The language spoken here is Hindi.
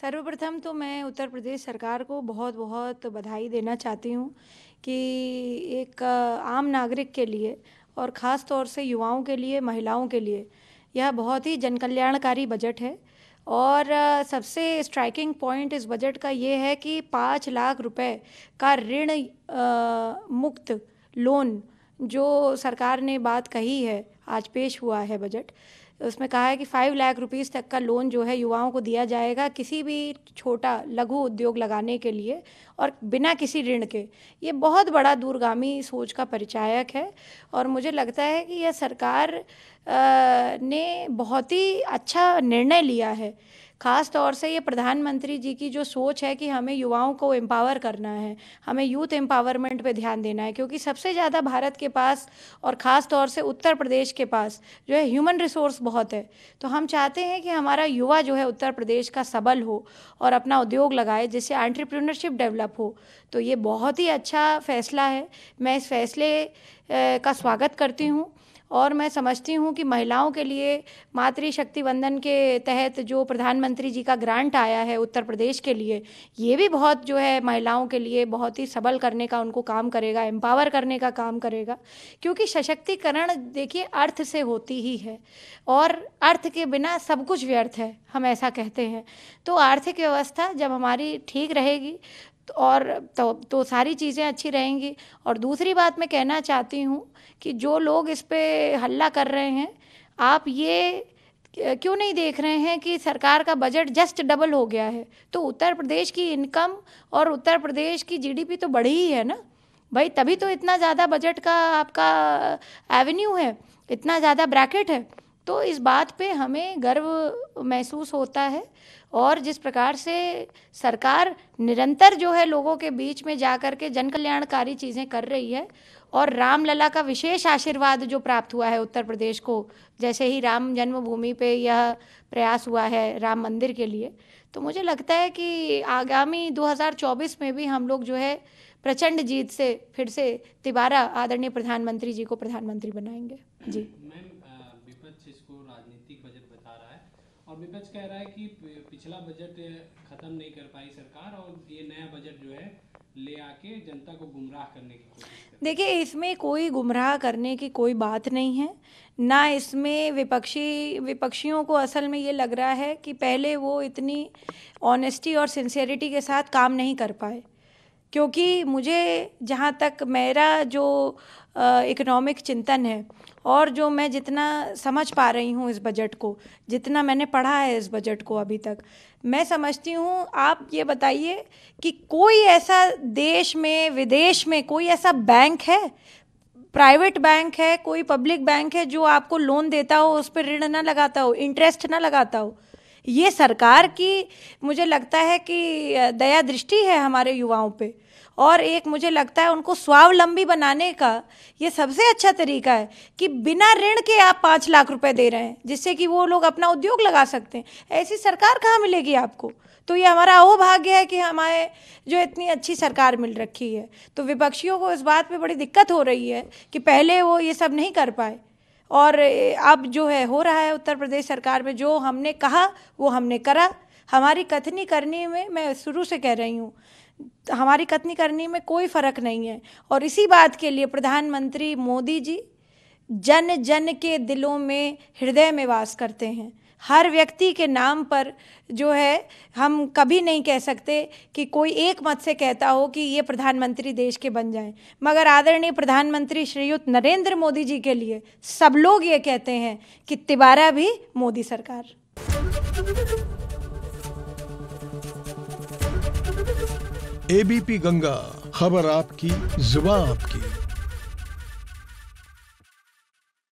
सर्वप्रथम तो मैं उत्तर प्रदेश सरकार को बहुत बहुत बधाई देना चाहती हूँ कि एक आम नागरिक के लिए और ख़ास तौर से युवाओं के लिए महिलाओं के लिए यह बहुत ही जनकल्याणकारी बजट है और सबसे स्ट्राइकिंग पॉइंट इस बजट का ये है कि पाँच लाख रुपए का ऋण मुक्त लोन जो सरकार ने बात कही है आज पेश हुआ है बजट उसमें कहा है कि फाइव लाख रुपीज़ तक का लोन जो है युवाओं को दिया जाएगा किसी भी छोटा लघु उद्योग लगाने के लिए और बिना किसी ऋण के ये बहुत बड़ा दूरगामी सोच का परिचायक है और मुझे लगता है कि यह सरकार ने बहुत ही अच्छा निर्णय लिया है खास तौर से ये प्रधानमंत्री जी की जो सोच है कि हमें युवाओं को एम्पावर करना है हमें यूथ एम्पावरमेंट पे ध्यान देना है क्योंकि सबसे ज़्यादा भारत के पास और ख़ास तौर से उत्तर प्रदेश के पास जो है ह्यूमन रिसोर्स बहुत है तो हम चाहते हैं कि हमारा युवा जो है उत्तर प्रदेश का सबल हो और अपना उद्योग लगाए जिससे एंट्रप्रेन्योरशिप डेवलप हो तो ये बहुत ही अच्छा फैसला है मैं इस फैसले का स्वागत करती हूँ और मैं समझती हूँ कि महिलाओं के लिए मातृशक्ति वंदन के तहत जो प्रधानमंत्री जी का ग्रांट आया है उत्तर प्रदेश के लिए ये भी बहुत जो है महिलाओं के लिए बहुत ही सबल करने का उनको काम करेगा एम्पावर करने का काम करेगा क्योंकि सशक्तिकरण देखिए अर्थ से होती ही है और अर्थ के बिना सब कुछ व्यर्थ है हम ऐसा कहते हैं तो आर्थिक व्यवस्था जब हमारी ठीक रहेगी और तो तो सारी चीज़ें अच्छी रहेंगी और दूसरी बात मैं कहना चाहती हूँ कि जो लोग इस पर हल्ला कर रहे हैं आप ये क्यों नहीं देख रहे हैं कि सरकार का बजट जस्ट डबल हो गया है तो उत्तर प्रदेश की इनकम और उत्तर प्रदेश की जीडीपी तो बढ़ी ही है ना भाई तभी तो इतना ज़्यादा बजट का आपका एवेन्यू है इतना ज़्यादा ब्रैकेट है तो इस बात पे हमें गर्व महसूस होता है और जिस प्रकार से सरकार निरंतर जो है लोगों के बीच में जा कर के जन कल्याणकारी चीज़ें कर रही है और रामलला का विशेष आशीर्वाद जो प्राप्त हुआ है उत्तर प्रदेश को जैसे ही राम जन्मभूमि पे यह प्रयास हुआ है राम मंदिर के लिए तो मुझे लगता है कि आगामी 2024 में भी हम लोग जो है प्रचंड जीत से फिर से तिबारा आदरणीय प्रधानमंत्री जी को प्रधानमंत्री बनाएंगे जी और विपक्ष कह रहा है कि पिछला बजट खत्म नहीं कर पाई सरकार और ये नया बजट जो है ले आके जनता को गुमराह करने की कोशिश देखिए इसमें कोई गुमराह करने की कोई बात नहीं है ना इसमें विपक्षी विपक्षियों को असल में ये लग रहा है कि पहले वो इतनी ऑनेस्टी और सिंसियरिटी के साथ काम नहीं कर पाए क्योंकि मुझे जहाँ तक मेरा जो इकोनॉमिक चिंतन है और जो मैं जितना समझ पा रही हूँ इस बजट को जितना मैंने पढ़ा है इस बजट को अभी तक मैं समझती हूँ आप ये बताइए कि कोई ऐसा देश में विदेश में कोई ऐसा बैंक है प्राइवेट बैंक है कोई पब्लिक बैंक है जो आपको लोन देता हो उस पर ऋण ना लगाता हो इंटरेस्ट ना लगाता हो ये सरकार की मुझे लगता है कि दया दृष्टि है हमारे युवाओं पे और एक मुझे लगता है उनको स्वावलंबी बनाने का ये सबसे अच्छा तरीका है कि बिना ऋण के आप पाँच लाख रुपए दे रहे हैं जिससे कि वो लोग अपना उद्योग लगा सकते हैं ऐसी सरकार कहाँ मिलेगी आपको तो ये हमारा वो भाग्य है कि हमारे जो इतनी अच्छी सरकार मिल रखी है तो विपक्षियों को इस बात पे बड़ी दिक्कत हो रही है कि पहले वो ये सब नहीं कर पाए और अब जो है हो रहा है उत्तर प्रदेश सरकार में जो हमने कहा वो हमने करा हमारी कथनी करने में मैं शुरू से कह रही हूँ हमारी कथनी करने में कोई फ़र्क नहीं है और इसी बात के लिए प्रधानमंत्री मोदी जी जन जन के दिलों में हृदय में वास करते हैं हर व्यक्ति के नाम पर जो है हम कभी नहीं कह सकते कि कोई एक मत से कहता हो कि ये प्रधानमंत्री देश के बन जाएं मगर आदरणीय प्रधानमंत्री श्रीयुक्त नरेंद्र मोदी जी के लिए सब लोग ये कहते हैं कि तिबारा भी मोदी सरकार एबीपी गंगा खबर आपकी जुबा आपकी